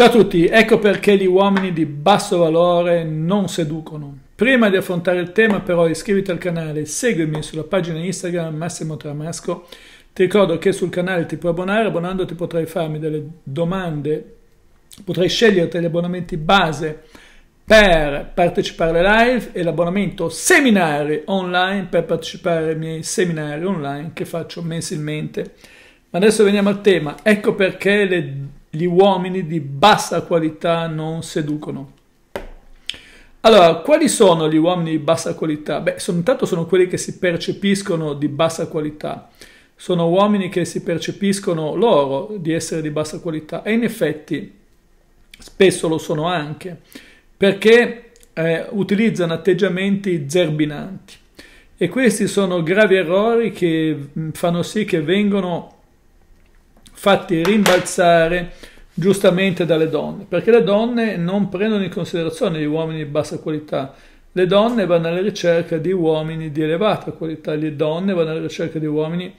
Ciao a tutti, ecco perché gli uomini di basso valore non seducono. Prima di affrontare il tema però iscriviti al canale, seguimi sulla pagina Instagram Massimo Tramasco. Ti ricordo che sul canale ti puoi abbonare, abbonandoti potrai farmi delle domande, potrai scegliere tra gli abbonamenti base per partecipare alle live e l'abbonamento seminari online per partecipare ai miei seminari online che faccio mensilmente. Ma adesso veniamo al tema, ecco perché le gli uomini di bassa qualità non seducono. Allora, quali sono gli uomini di bassa qualità? Beh, sono, intanto sono quelli che si percepiscono di bassa qualità. Sono uomini che si percepiscono loro di essere di bassa qualità e in effetti spesso lo sono anche perché eh, utilizzano atteggiamenti zerbinanti e questi sono gravi errori che fanno sì che vengano fatti rimbalzare giustamente dalle donne, perché le donne non prendono in considerazione gli uomini di bassa qualità, le donne vanno alla ricerca di uomini di elevata qualità, le donne vanno alla ricerca di uomini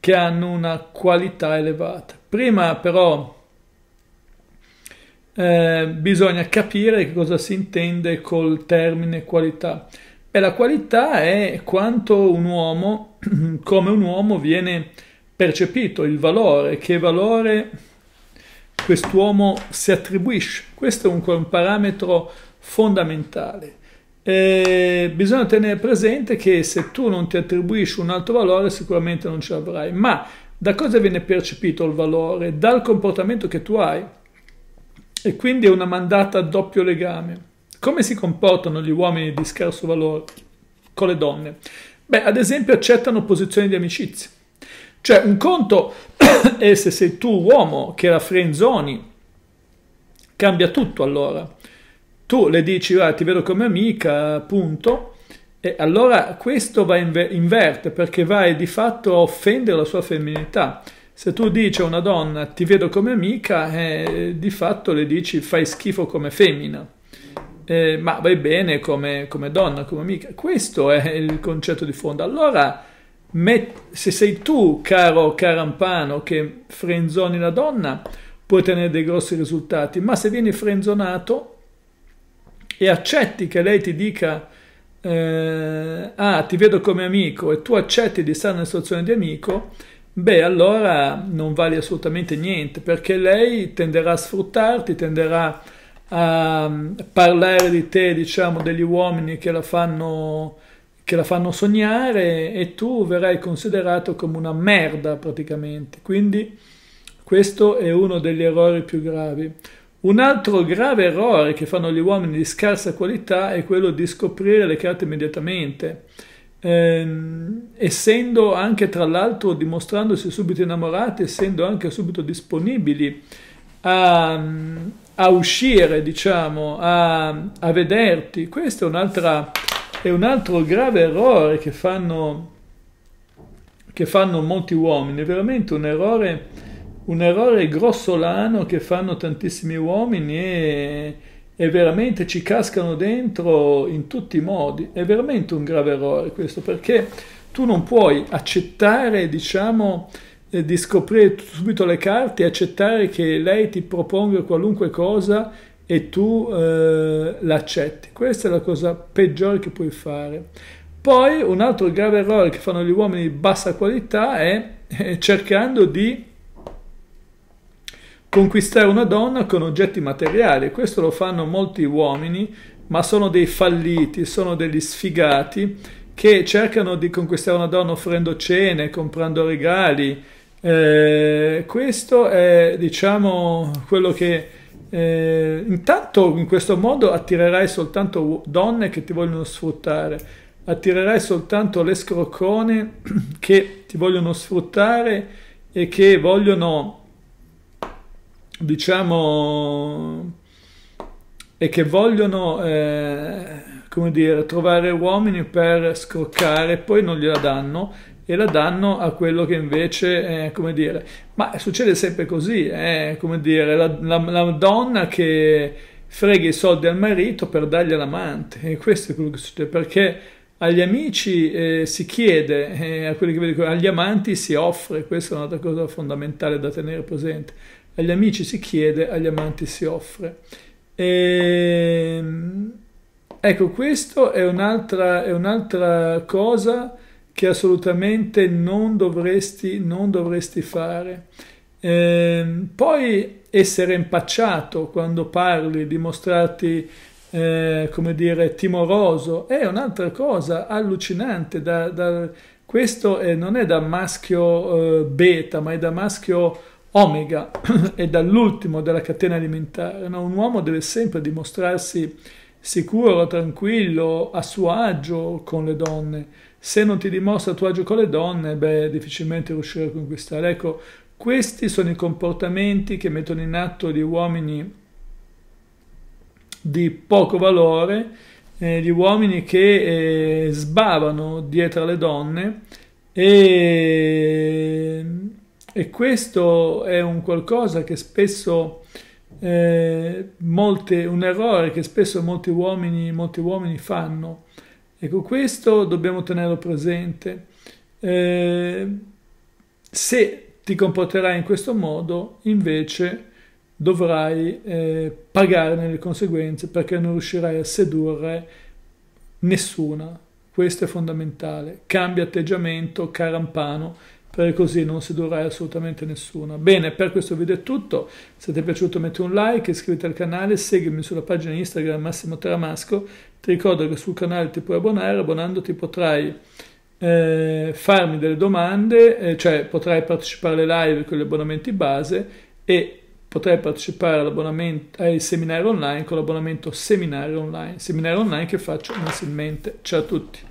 che hanno una qualità elevata. Prima però eh, bisogna capire che cosa si intende col termine qualità. Beh, la qualità è quanto un uomo, come un uomo viene percepito il valore, che valore quest'uomo si attribuisce. Questo è un, parametro fondamentale. E bisogna tenere presente che se tu non ti attribuisci un altro valore sicuramente non ce l'avrai, ma da cosa viene percepito il valore? Dal comportamento che tu hai e quindi è una mandata a doppio legame. Come si comportano gli uomini di scarso valore con le donne? Beh, ad esempio accettano posizioni di amicizia cioè un conto è se sei tu uomo che la frenzoni, cambia tutto allora. Tu le dici, guarda, ah, ti vedo come amica, punto, e allora questo va inverte perché vai di fatto a offendere la sua femminilità. Se tu dici a una donna ti vedo come amica, eh, di fatto le dici fai schifo come femmina, eh, ma vai bene come, come donna, come amica. Questo è il concetto di fondo. Allora Met, se sei tu, caro Carampano, che frenzoni la donna, puoi tenere dei grossi risultati, ma se vieni frenzonato e accetti che lei ti dica eh, ah, ti vedo come amico e tu accetti di stare nella situazione di amico, beh, allora non vali assolutamente niente, perché lei tenderà a sfruttarti, tenderà a mm, parlare di te, diciamo, degli uomini che la fanno che la fanno sognare e tu verrai considerato come una merda praticamente. Quindi questo è uno degli errori più gravi. Un altro grave errore che fanno gli uomini di scarsa qualità è quello di scoprire le carte immediatamente. Ehm, essendo anche tra l'altro dimostrandosi subito innamorati, essendo anche subito disponibili a, a uscire, diciamo, a, a vederti, questa è un'altra è un altro grave errore che fanno, che fanno molti uomini, è veramente un errore, un errore grossolano che fanno tantissimi uomini e, e veramente ci cascano dentro in tutti i modi. È veramente un grave errore questo perché tu non puoi accettare, diciamo, eh, di scoprire subito le carte e accettare che lei ti proponga qualunque cosa e tu eh, l'accetti. Questa è la cosa peggiore che puoi fare. Poi un altro grave errore che fanno gli uomini di bassa qualità è eh, cercando di conquistare una donna con oggetti materiali. Questo lo fanno molti uomini, ma sono dei falliti, sono degli sfigati che cercano di conquistare una donna offrendo cene, comprando regali. Eh, questo è, diciamo, quello che eh, intanto in questo modo attirerai soltanto donne che ti vogliono sfruttare, attirerai soltanto le scroccone che ti vogliono sfruttare e che vogliono, diciamo, e che vogliono, eh, come dire, trovare uomini per scroccare, poi non gliela danno e la danno a quello che invece è, come dire, ma succede sempre così, è come dire, la, la, la donna che frega i soldi al marito per dargli all'amante, e questo è quello che succede, perché agli amici eh, si chiede, eh, a quelli che dico, agli amanti si offre, questa è un'altra cosa fondamentale da tenere presente, agli amici si chiede, agli amanti si offre. E, ehm, ecco, questo è un'altra, un cosa che assolutamente non dovresti, non dovresti fare. Eh, poi essere impacciato quando parli, dimostrarti, eh, come dire, timoroso, è un'altra cosa allucinante. Da, da, questo è, eh, non è da maschio eh, beta, ma è da maschio omega, è dall'ultimo della catena alimentare. No? Un uomo deve sempre dimostrarsi sicuro, tranquillo, a suo agio con le donne. Se non ti dimostra a tuo agio con le donne, beh, difficilmente riuscirai a conquistare. Ecco, questi sono i comportamenti che mettono in atto gli uomini di poco valore, eh, gli uomini che eh, sbavano dietro alle donne e, e questo è un qualcosa che spesso eh, molte, un errore che spesso molti uomini, molti uomini fanno. Ecco, questo dobbiamo tenerlo presente. Eh, se ti comporterai in questo modo, invece dovrai eh, pagarne le conseguenze perché non riuscirai a sedurre nessuna. Questo è fondamentale. Cambia atteggiamento, carampano, perché così non sedurrai assolutamente nessuno. Bene, per questo video è tutto, se ti è piaciuto metti un like, iscriviti al canale, seguimi sulla pagina Instagram Massimo Teramasco, ti ricordo che sul canale ti puoi abbonare, abbonandoti potrai eh, farmi delle domande, eh, cioè potrai partecipare alle live con gli abbonamenti base e potrai partecipare ai seminari online con l'abbonamento seminario online, seminario online che faccio mensilmente. Ciao a tutti!